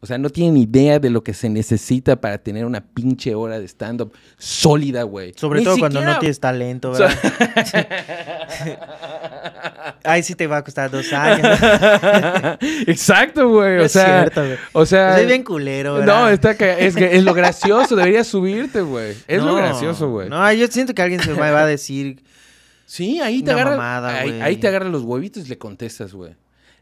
O sea, no tienen idea de lo que se necesita para tener una pinche hora de stand-up sólida, güey. Sobre todo cuando no tienes talento, ¿verdad? Ahí sí te va a costar dos años. Exacto, güey. O, sea, o sea, Soy pues bien culero, ¿verdad? No, está que es, lo gracioso. Deberías subirte, güey. Es lo gracioso, güey. No, yo siento que alguien se me va a decir... Sí, ahí te, agarra, ahí, te agarra los huevitos y le contestas, güey.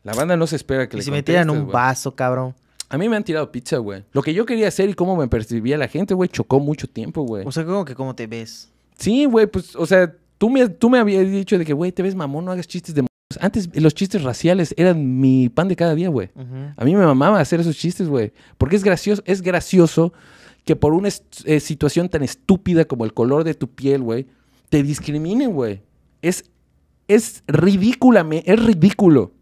La banda no se espera que y le si me tiran un vaso, cabrón. A mí me han tirado pizza, güey. Lo que yo quería hacer y cómo me percibía la gente, güey, chocó mucho tiempo, güey. O sea, como que cómo te ves. Sí, güey, pues, o sea, tú me, tú me habías dicho de que, güey, te ves mamón, no hagas chistes de... Antes los chistes raciales eran mi pan de cada día, güey. A mí me mamaba hacer esos chistes, güey. Porque es gracioso, es gracioso que por una eh, situación tan estúpida como el color de tu piel, güey, te discriminen, güey. Es, es ridículamente, es ridículo.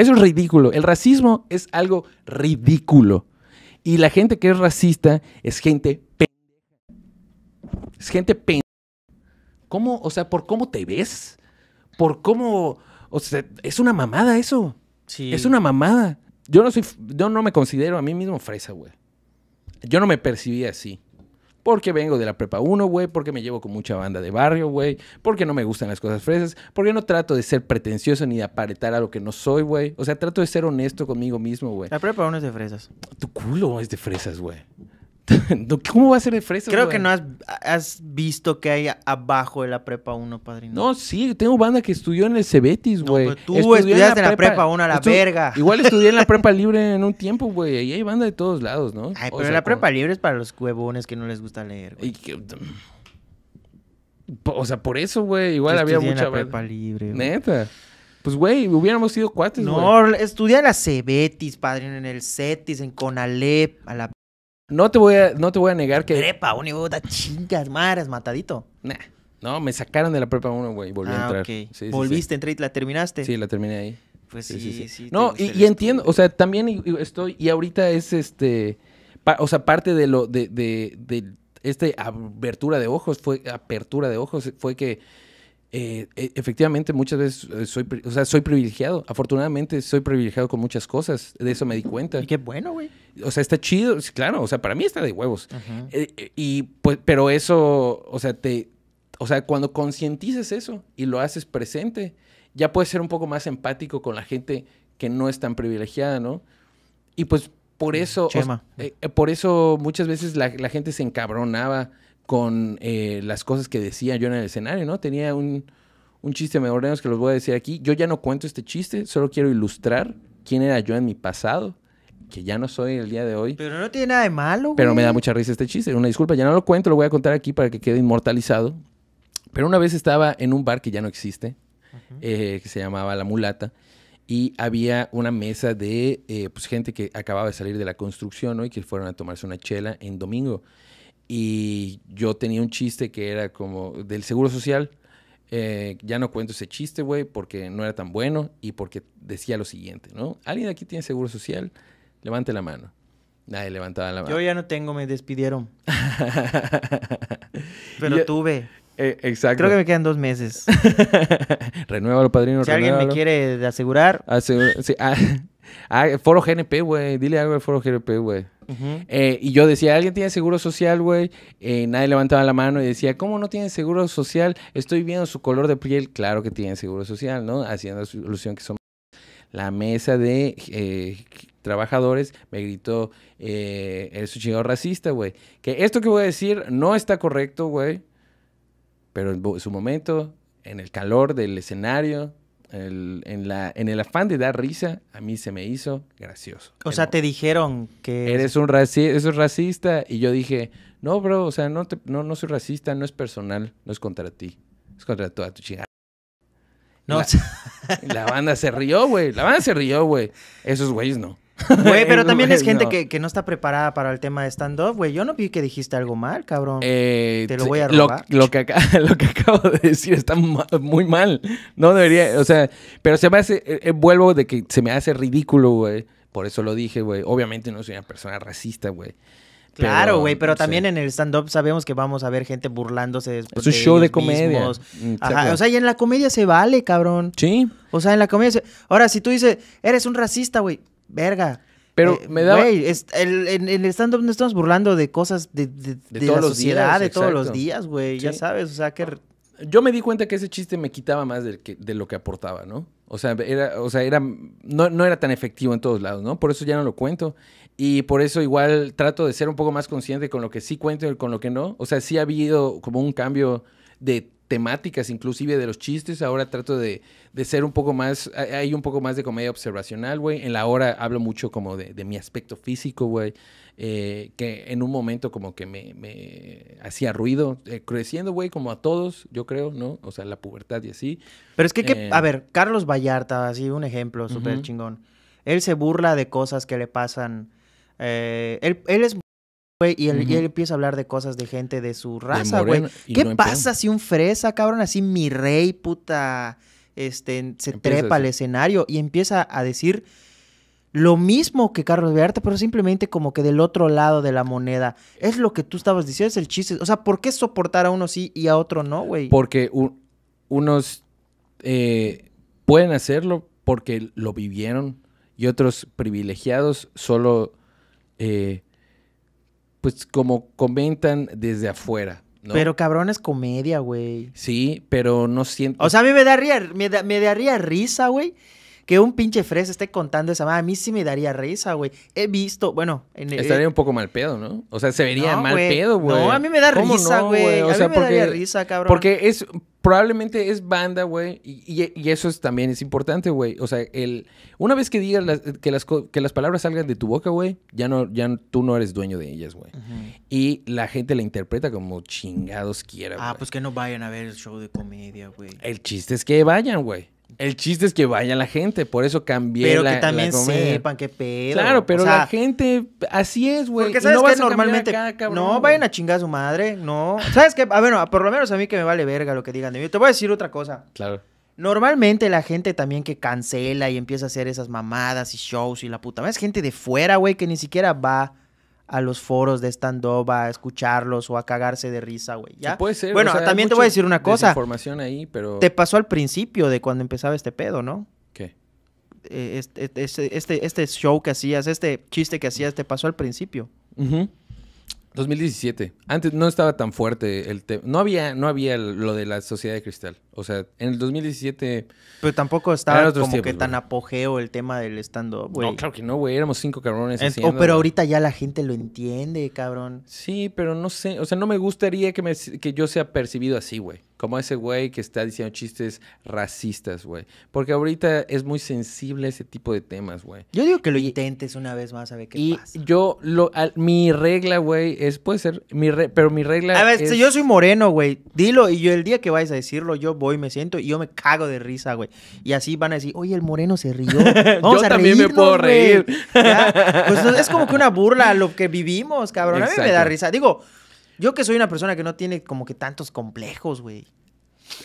Eso es ridículo. El racismo es algo ridículo. Y la gente que es racista es gente Es gente pe ¿Cómo? O sea, por cómo te ves, por cómo. O sea, es una mamada eso. Sí. Es una mamada. Yo no soy. Yo no me considero a mí mismo fresa, güey. Yo no me percibí así. Porque vengo de la prepa 1, güey, porque me llevo con mucha banda de barrio, güey, porque no me gustan las cosas fresas, porque no trato de ser pretencioso ni de aparentar a lo que no soy, güey. O sea, trato de ser honesto conmigo mismo, güey. La prepa 1 es de fresas. Tu culo es de fresas, güey. ¿Cómo va a ser de fresas? Creo que no has, visto que hay abajo de la prepa 1, padrino. No, sí, tengo banda que estudió en el Cebetis, güey. Pues, tú estudiaste en la, prepa, 1 a la verga. Igual estudié en la prepa libre en un tiempo, güey. Ahí hay banda de todos lados, ¿no? Ay, pero la prepa libre es para los huevones que no les gusta leer, güey. Mm, o sea, por eso, güey. Igual había mucha. En la prepa libre. Güey. Neta. Pues, güey, hubiéramos sido cuates, güey. No, estudié en la Cebetis, padrino, en el Cetis, en Conalep, a la no te voy a, no te voy a negar que. Prepa, un de chingas, maras, matadito. Nah. No, me sacaron de la prepa uno, güey. Volví a ah, entrar. Ah, Volviste a y la terminaste. Sí, la terminé ahí. Pues sí, sí. no, y, entiendo, o sea, también estoy, y ahorita es este, o sea, parte de lo, de, de, de, esta apertura de ojos, fue, apertura de ojos, fue que eh, e, efectivamente muchas veces eh, soy, o sea, soy privilegiado. Afortunadamente soy privilegiado con muchas cosas. De eso me di cuenta. Y qué bueno, güey. O sea, está chido. Claro, o sea, para mí está de huevos. Eh, y pues, pero eso, o sea, te, o sea, cuando concientices eso y lo haces presente, ya puedes ser un poco más empático con la gente que no es tan privilegiada, ¿no? Y pues por mm, eso, por eso muchas veces la, la gente se encabronaba con eh, las cosas que decía yo en el escenario, ¿no? Tenía un, un chiste me ordeno que los voy a decir aquí. Yo ya no cuento este chiste, solo quiero ilustrar quién era yo en mi pasado, que ya no soy el día de hoy. Pero no tiene nada de malo. Pero me da mucha risa este chiste. Una disculpa, ya no lo cuento, lo voy a contar aquí para que quede inmortalizado. Pero una vez estaba en un bar que ya no existe, eh, que se llamaba La Mulata, y había una mesa de eh, pues, gente que acababa de salir de la construcción ¿no? y que fueron a tomarse una chela en domingo y yo tenía un chiste que era como del Seguro Social. Eh, ya no cuento ese chiste, güey, porque no era tan bueno y porque decía lo siguiente, ¿no? ¿Alguien aquí tiene Seguro Social? Levante la mano. Nadie levantaba la mano. Yo ya no tengo, me despidieron. Pero tuve. Eh, exacto. Creo que me quedan dos meses. renuévalo, padrino. Si alguien me quiere asegurar. Ah, ah, foro GNP, güey. Dile algo al foro GNP, güey. Eh, y yo decía, ¿alguien tiene seguro social, güey? Eh, nadie levantaba la mano y decía, ¿cómo no tiene seguro social? Estoy viendo su color de piel. Claro que tiene seguro social, ¿no? Haciendo su ilusión que son la mesa de eh, trabajadores me gritó, eres un chingado racista, güey. Que esto que voy a decir no está correcto, güey. Pero en su momento, en el calor del escenario, en, la, en el afán de dar risa, a mí se me hizo gracioso. O sea, te dijeron que... Eres un eres racista. Y yo dije, no, bro, o sea, no, no, no soy racista, no es personal, no es contra ti. Es contra toda tu chingada. No. La, la banda se rió, güey. La banda se rió, güey. Esos güeyes no. Güey, pero también es gente Que, no está preparada para el tema de stand-up, güey. Yo no vi que dijiste algo mal, cabrón. Eh, Te lo voy a robar. Lo, que acabo de decir está muy mal. No debería, o sea, pero se me hace, eh, eh, vuelvo de que se me hace ridículo, güey. Por eso lo dije, güey. Obviamente no soy una persona racista, güey. Claro, güey, pero, también en el stand-up sabemos que vamos a ver gente burlándose después. Es un de show de comedia. o sea, y en la comedia se vale, cabrón. Sí. O sea, en la comedia Ahora, si tú dices, eres un racista, güey, verga. Pero eh, me da. Güey, en, el stand-up no estamos burlando de cosas de, de, la sociedad, de todos los días, güey. Ya sabes, o sea, que. Yo me di cuenta que ese chiste me quitaba más de, que, de lo que aportaba, ¿no? O sea, era, o sea, era, no, no, era tan efectivo en todos lados, ¿no? Por eso ya no lo cuento. Y por eso igual trato de ser un poco más consciente con lo que sí cuento y con lo que no. O sea, sí ha habido como un cambio de temáticas inclusive de los chistes. Ahora trato de, ser un poco más, hay un poco más de comedia observacional, güey. En la hora hablo mucho como de, mi aspecto físico, güey. Eh, que en un momento como que me, hacía ruido. Eh, creciendo, güey, como a todos, yo creo, ¿no? O sea, la pubertad y así. Pero es que, eh, a ver, Carlos Vallarta, así un ejemplo súper chingón. Él se burla de cosas que le pasan. él es y, él, empieza a hablar de cosas de gente de su raza, güey. ¿Qué pasa si un fresa, cabrón, así mi rey, puta, este, se trepa al escenario y empieza a decir lo mismo que Carlos Vallarta, pero simplemente como que del otro lado de la moneda. Es lo que tú estabas diciendo, es el chiste. O sea, ¿por qué soportar a uno sí y a otro no, güey? Porque unos eh, pueden hacerlo porque lo vivieron y otros privilegiados solo eh, pues como comentan desde afuera. ¿no? Pero cabrón es comedia, güey. Sí, pero no siento. O sea, a mí me daría, risa, güey. Que un pinche fresa esté contando esa madre, a mí sí me daría risa, güey. He visto, bueno. En, Estaría eh, un poco mal pedo, ¿no? O sea, se vería mal pedo, güey. No, a mí me da risa, güey. o a mí me porque, daría risa, cabrón. Porque es probablemente es banda, güey. Y, eso es, también es importante, güey. O sea, el, una vez que digas las, que, las, que las palabras salgan de tu boca, güey, ya no, ya tú no eres dueño de ellas, güey. Y la gente la interpreta como chingados quiera, Ah, pues que no vayan a ver el show de comedia, güey. El chiste es que vayan, güey. El chiste es que vaya la gente, por eso cambié pero que también sepan qué pedo. Claro, pero la gente, así es, güey. Porque sabes no que normalmente, no, vayan a chingar a su madre, no. ¿Sabes qué? A ah, ver, ah, por lo menos a mí que me vale verga lo que digan de mí. Te voy a decir otra cosa. Claro. Normalmente la gente también que cancela y empieza a hacer esas mamadas y shows y la puta. Es gente de fuera, güey, que ni siquiera va a los foros de stand-up a escucharlos o a cagarse de risa, güey. ¿ya? Puede ser. Bueno, también te voy a decir una cosa. Información ahí, pero... Te pasó al principio de cuando empezaba este pedo, ¿no? ¿Qué? Eh, este, este, este, este, show que hacías, este chiste que hacías, te pasó al principio. 2017. Antes no estaba tan fuerte el tema. No había, no había lo de la sociedad de cristal. O sea, en el 2017. Pero tampoco estaba como que tan apogeo el tema del estando, güey. No, claro que no, güey. Éramos cinco cabrones. pero ahorita ya la gente lo entiende, cabrón. Sí, pero no sé. O sea, no me gustaría que, me, que yo sea percibido así, güey como ese güey que está diciendo chistes racistas, güey. Porque ahorita es muy sensible ese tipo de temas, güey. Yo digo que lo intentes una vez más a ver qué pasa. Y yo, lo, mi regla, güey, es, puede ser, mi pero mi regla A ver, si yo soy moreno, güey, dilo, y yo el día que vayas a decirlo, yo voy, me siento y yo me cago de risa, güey. Y así van a decir, oye, el moreno se rió. Vamos yo también me puedo reír. pues es como que una burla a lo que vivimos, cabrón. A mí me da risa. Digo... Yo que soy una persona que no tiene como que tantos complejos, güey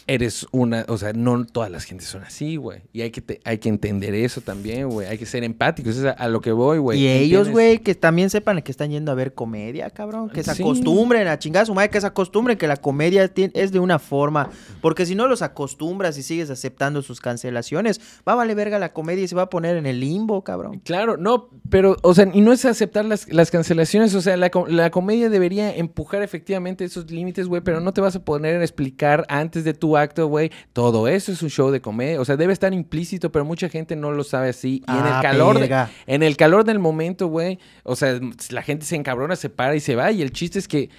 eres una, o sea, no todas las gentes son así, güey. Y hay que, hay que entender eso también, güey. Hay que ser empáticos, es a, lo que voy, güey. Y ellos, güey, que también sepan que están yendo a ver comedia, cabrón. Que se acostumbren a chingar su madre, que se acostumbren que la comedia es de una forma. Porque si no los acostumbras y sigues aceptando sus cancelaciones, va a valer verga la comedia y se va a poner en el limbo, cabrón. Claro, no, pero, o sea, y no es aceptar las, cancelaciones, o sea, la, comedia debería empujar efectivamente esos límites, güey, pero no te vas a poner en explicar antes de tu acto, güey. Todo eso es un show de comedia. O sea, debe estar implícito, pero mucha gente no lo sabe así. Y en el ah, calor, en el calor del momento, güey, o sea, la gente se encabrona, se para y se va. Y el chiste es que,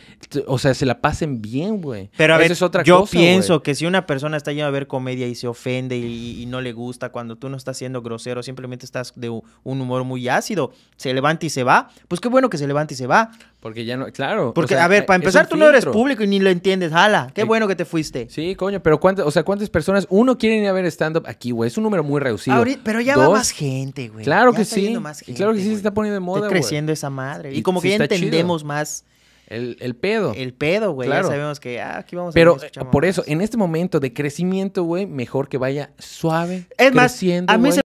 o sea, se la pasen bien, güey. Pero a, ver, es yo pienso que si una persona está yendo a ver comedia y se ofende y, no le gusta, cuando tú no estás siendo grosero, simplemente estás de un humor muy ácido, se levanta y se va, pues qué bueno que se levanta y se va. Porque ya no, claro. Porque, a ver, para empezar, tú no eres público y ni lo entiendes, hala, Qué bueno que te fuiste. Sí, pero ¿cuántas, o sea, cuántas personas? Uno quieren ir a ver stand-up aquí, güey. Es un número muy reducido. pero ya va más gente, güey. Claro que sí. claro que sí se está poniendo de moda, Está creciendo esa madre. Y, como que ya entendemos más. El, pedo. El pedo, güey. Ya sabemos que ah, aquí vamos Pero, a Pero eh, por eso, en este momento de crecimiento, güey, mejor que vaya suave. Es más, a mí